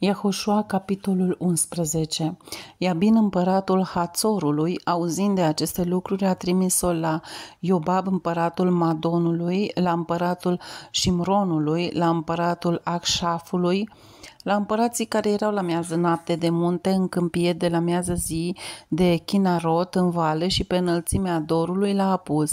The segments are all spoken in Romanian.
Iehoșua, capitolul 11 Iabin, împăratul Hațorului, auzind de aceste lucruri, a trimis-o la Iobab, împăratul Madonului, la împăratul Shimronului, la împăratul Acșafului, la împărații care erau la miază noapte de munte, în câmpie, de la miază zi, de Chinarot, în vale și pe înălțimea dorului la apus,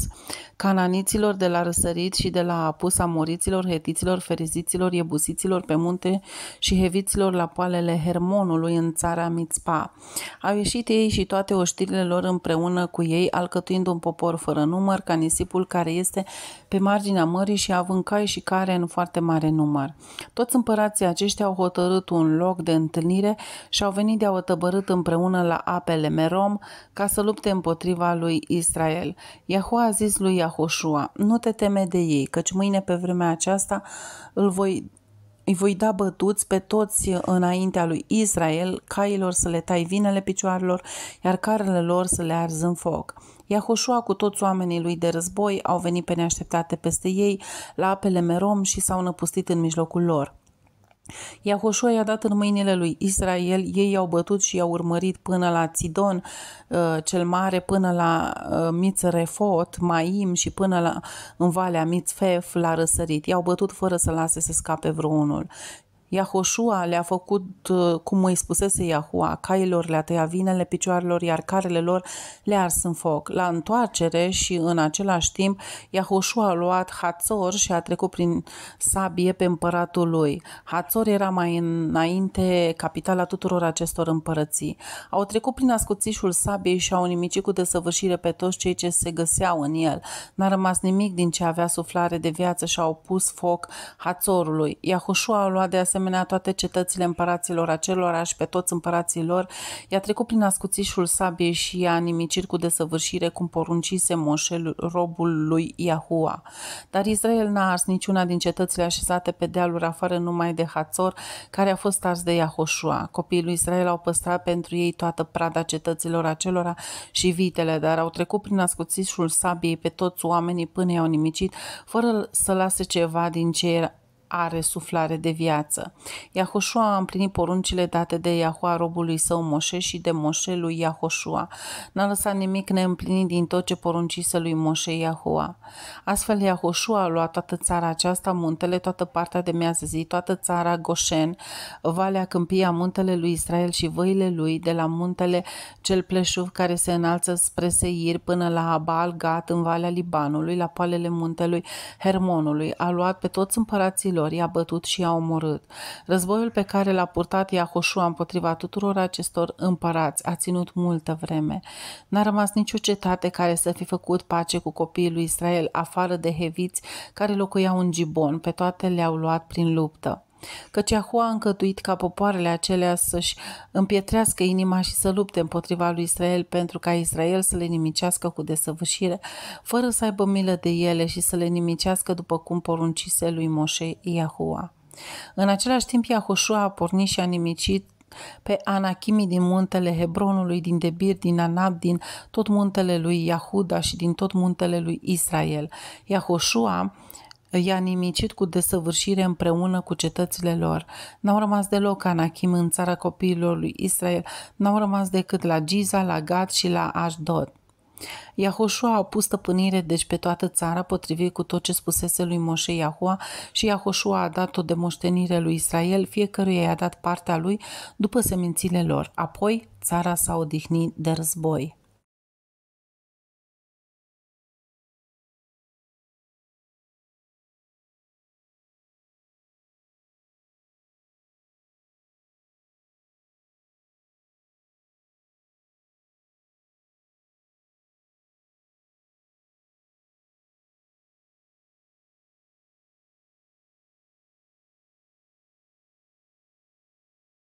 cananiților de la răsărit și de la apus, amoriților, hetiților, feriziților, iebusiților pe munte și heviților la poalele Hermonului în țara Mitzpa. Au ieșit ei și toate oștirile lor împreună cu ei, alcătuind un popor fără număr, ca nisipul care este pe marginea mării și având cai și care în foarte mare număr. Toți împărații aceștia au hotărât un loc de întâlnire și au venit de-au tăbărât împreună la apele Merom ca să lupte împotriva lui Israel. Iahua a zis lui Iahoshua, nu te teme de ei, căci mâine pe vremea aceasta îl voi îi voi da bătuți pe toți înaintea lui Israel, cailor să le tai vinele picioarelor, iar carele lor să le arzi în foc. Iahoșua cu toți oamenii lui de război au venit pe neașteptate peste ei la apele Merom și s-au năpustit în mijlocul lor. Iahoșua i-a dat în mâinile lui Israel, ei i-au bătut și i-au urmărit până la Țidon uh, cel mare, până la uh, Mitzrefot, Maim și până la, în Valea Mitzfef la răsărit. I-au bătut fără să lase să scape vreunul. Iahoșua le-a făcut, uh, cum îi spusese Iahua, cailor le-a tăiat vinele picioarelor, iar carele lor le-a ars în foc. La întoarcere și în același timp, Iahoșua a luat Hațor și a trecut prin sabie pe împăratul lui. Hațor era mai înainte capitala tuturor acestor împărății. Au trecut prin ascuțișul sabiei și au nimicit cu desăvârșire pe toți cei ce se găseau în el. N-a rămas nimic din ce avea suflare de viață și au pus foc Hațorului. Iahoșua a luat de asemenea asemenea toate cetățile împăraților acelora și pe toți împărații lor, i-a trecut prin ascuțișul sabiei și i-a nimicit cu desăvârșire cum poruncise Moșel robul lui Iahua. Dar Israel n-a ars niciuna din cetățile așezate pe dealuri afară numai de Hațor, care a fost ars de Iahoșua. Copiii lui Israel au păstrat pentru ei toată prada cetăților acelora și vitele, dar au trecut prin ascuțișul sabiei pe toți oamenii până i-au nimicit, fără să lase ceva din ce era are suflare de viață. Iahoșua a împlinit poruncile date de Iahua robului său Moșe și de Moșe lui Iahoșua. N-a lăsat nimic neîmplinit din tot ce poruncise lui Moșe Iahua. Astfel Iahoșua a luat toată țara aceasta, muntele, toată partea de miază zi, toată țara Goșen, Valea Câmpia, muntele lui Israel și văile lui, de la muntele cel pleșuv care se înalță spre Seir până la Abal Gat în Valea Libanului, la poalele muntelui Hermonului. A luat pe toți împărații lor oamenilor, i-a bătut și i-a omorât. Războiul pe care l-a purtat Iahoșua împotriva tuturor acestor împărați a ținut multă vreme. N-a rămas nicio cetate care să fi făcut pace cu copiii lui Israel, afară de heviți care locuiau în Gibon, pe toate le-au luat prin luptă căci Iahua a încătuit ca popoarele acelea să-și împietrească inima și să lupte împotriva lui Israel pentru ca Israel să le nimicească cu desăvârșire, fără să aibă milă de ele și să le nimicească după cum poruncise lui Moșe Iahua. În același timp, Iahoșua a pornit și a nimicit pe Anachimii din muntele Hebronului, din Debir, din Anab, din tot muntele lui Iahuda și din tot muntele lui Israel. Iahoșua i-a nimicit cu desăvârșire împreună cu cetățile lor. N-au rămas deloc Anachim în țara copiilor lui Israel, n-au rămas decât la Giza, la Gad și la Ashdod. Iahoșua a pus stăpânire deci pe toată țara potrivit cu tot ce spusese lui Moșe Iahua și Iahoșua a dat-o de moștenire lui Israel, fiecăruia i-a dat partea lui după semințile lor. Apoi țara s-a odihnit de război.